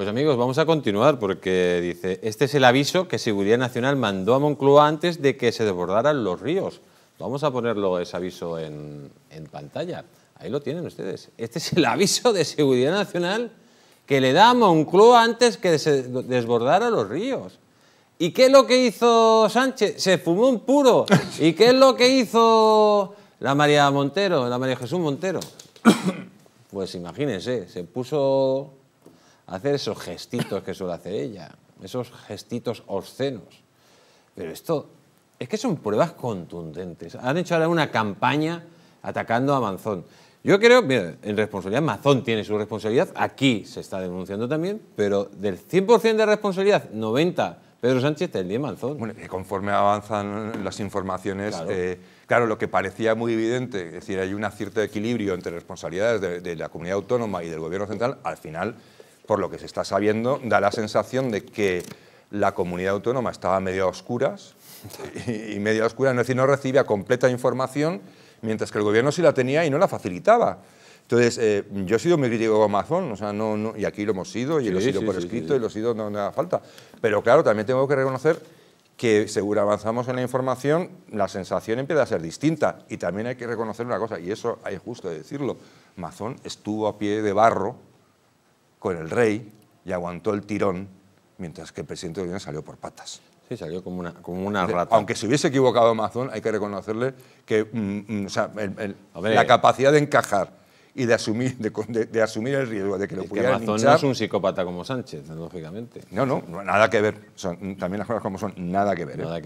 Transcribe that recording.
Pues amigos, vamos a continuar porque dice, este es el aviso que Seguridad Nacional mandó a Moncloa antes de que se desbordaran los ríos. Vamos a ponerlo ese aviso en, pantalla. Ahí lo tienen ustedes. Este es el aviso de Seguridad Nacional que le da a Moncloa antes que se desbordaran los ríos. ¿Y qué es lo que hizo Sánchez? Se fumó un puro. ¿Y qué es lo que hizo la María Montero, la María Jesús Montero? Pues imagínense, se puso hacer esos gestitos que suele hacer ella, esos gestitos obscenos. Pero esto es que son pruebas contundentes. Han hecho ahora una campaña atacando a Manzón. Yo creo, en responsabilidad, Mazón tiene su responsabilidad, aquí se está denunciando también, pero del 100% de responsabilidad, 90 Pedro Sánchez del 10 Manzón. Bueno, conforme avanzan las informaciones, eh, claro. lo que parecía muy evidente, es decir, hay un cierto equilibrio entre responsabilidades de la comunidad autónoma y del gobierno central, al final por lo que se está sabiendo, da la sensación de que la comunidad autónoma estaba medio a oscuras y, medio a oscuras, es decir, no recibía completa información, mientras que el gobierno sí la tenía y no la facilitaba. Entonces, eh, yo he sido muy crítico con Amazon, o sea, no, y aquí lo hemos sido, y lo he sido por escrito, y lo he sido donde haga falta. Pero claro, también tengo que reconocer que seguro avanzamos en la información, la sensación empieza a ser distinta. Y también hay que reconocer una cosa, y eso hay justo de decirlo, Mazón estuvo a pie de barro con el rey y aguantó el tirón, mientras que el presidente de salió por patas. Sí, salió como una, como una rata. Aunque se hubiese equivocado Amazon, hay que reconocerle que mm, mm, la capacidad de encajar y de asumir, de, asumir el riesgo de que lo pudiera. Amazon no es un psicópata como Sánchez, lógicamente. No, no, nada que ver. Mm, también las cosas como son, nada que ver. ¿eh?